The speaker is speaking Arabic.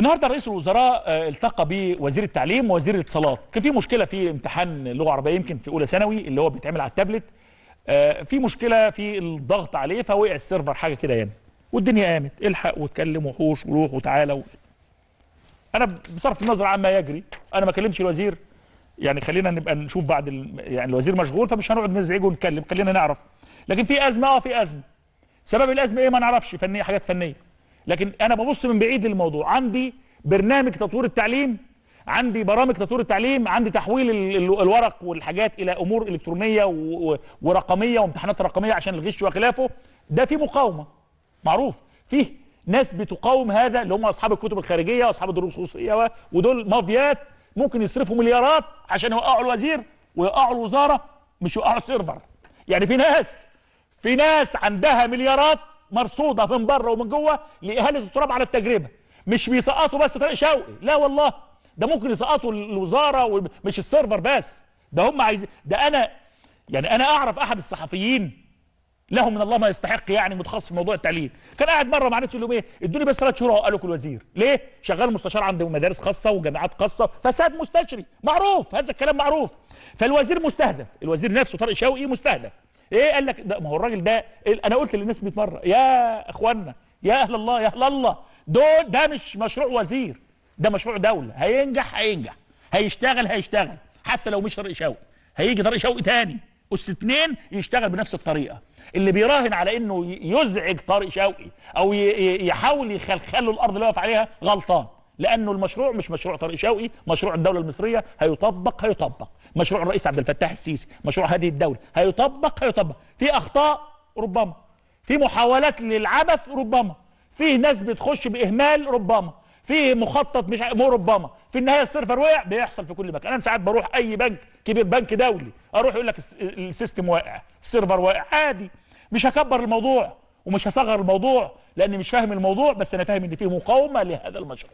النهارده رئيس الوزراء آه، التقى بوزير التعليم ووزير الاتصالات كان في مشكله في امتحان اللغه العربيه يمكن في اولى ثانوي اللي هو بيتعمل على التابلت آه، في مشكله في الضغط عليه فوقع السيرفر حاجه كده يعني والدنيا قامت الحق واتكلم وحوش وروح وتعالى و... انا بصرف النظر عما يجري انا ما كلمتش الوزير يعني خلينا نبقى نشوف بعد ال... يعني الوزير مشغول فمش هنقعد نزعجه ونتكلم خلينا نعرف لكن في ازمه اه في ازمه سبب الازمه ايه ما نعرفش فنيه حاجات فنيه لكن انا ببص من بعيد للموضوع عندي برنامج تطوير التعليم عندي برامج تطوير التعليم عندي تحويل الورق والحاجات الى امور الكترونيه ورقميه وامتحانات رقميه عشان الغش وخلافه ده في مقاومه معروف فيه ناس بتقاوم هذا اللي هم اصحاب الكتب الخارجيه واصحاب الدروس الخصوصيه ودول مافيات ممكن يصرفوا مليارات عشان يوقعوا الوزير ويوقعوا الوزاره مش يوقعوا السيرفر يعني في ناس في ناس عندها مليارات مرصوده من بره ومن جوه لاهاله التراب على التجربه مش بيسقطوا بس طارق شوقي لا والله ده ممكن يسقطوا الوزاره ومش السيرفر بس ده هم عايزين ده انا يعني انا اعرف احد الصحفيين له من الله ما يستحق يعني متخصص في موضوع التعليم كان قاعد مره مع نفسه يقول ايه ادوني بس ثلاث شهور قالوا لكم الوزير ليه شغال مستشار عند مدارس خاصه وجامعات خاصه فساد مستشري معروف هذا الكلام معروف فالوزير مستهدف الوزير نفسه طارق شوقي مستهدف ايه قال لك ده ما هو الراجل ده انا قلت للناس 100 مره يا اخوانا يا اهل الله يا اهل الله دول ده مش مشروع وزير ده مشروع دوله هينجح هينجح هيشتغل هيشتغل حتى لو مش طارق شوقي هيجي طارق شوقي تاني اس اتنين يشتغل بنفس الطريقه اللي بيراهن على انه يزعج طارق شوقي او يحاول يخلخله الارض اللي واقف عليها غلطان لانه المشروع مش مشروع طارق شوقي مشروع الدوله المصريه هيطبق هيطبق مشروع الرئيس عبد الفتاح السيسي مشروع هذه الدوله هيطبق هيطبق في اخطاء ربما في محاولات للعبث ربما في ناس بتخش باهمال ربما في مخطط مش مو ربما في النهايه السيرفر وقع بيحصل في كل مكان انا ساعات بروح اي بنك كبير بنك دولي اروح يقول لك السيستم واقع السيرفر واقع عادي مش هكبر الموضوع ومش هصغر الموضوع لاني مش فاهم الموضوع بس انا فاهم ان فيه مقاومه لهذا المشروع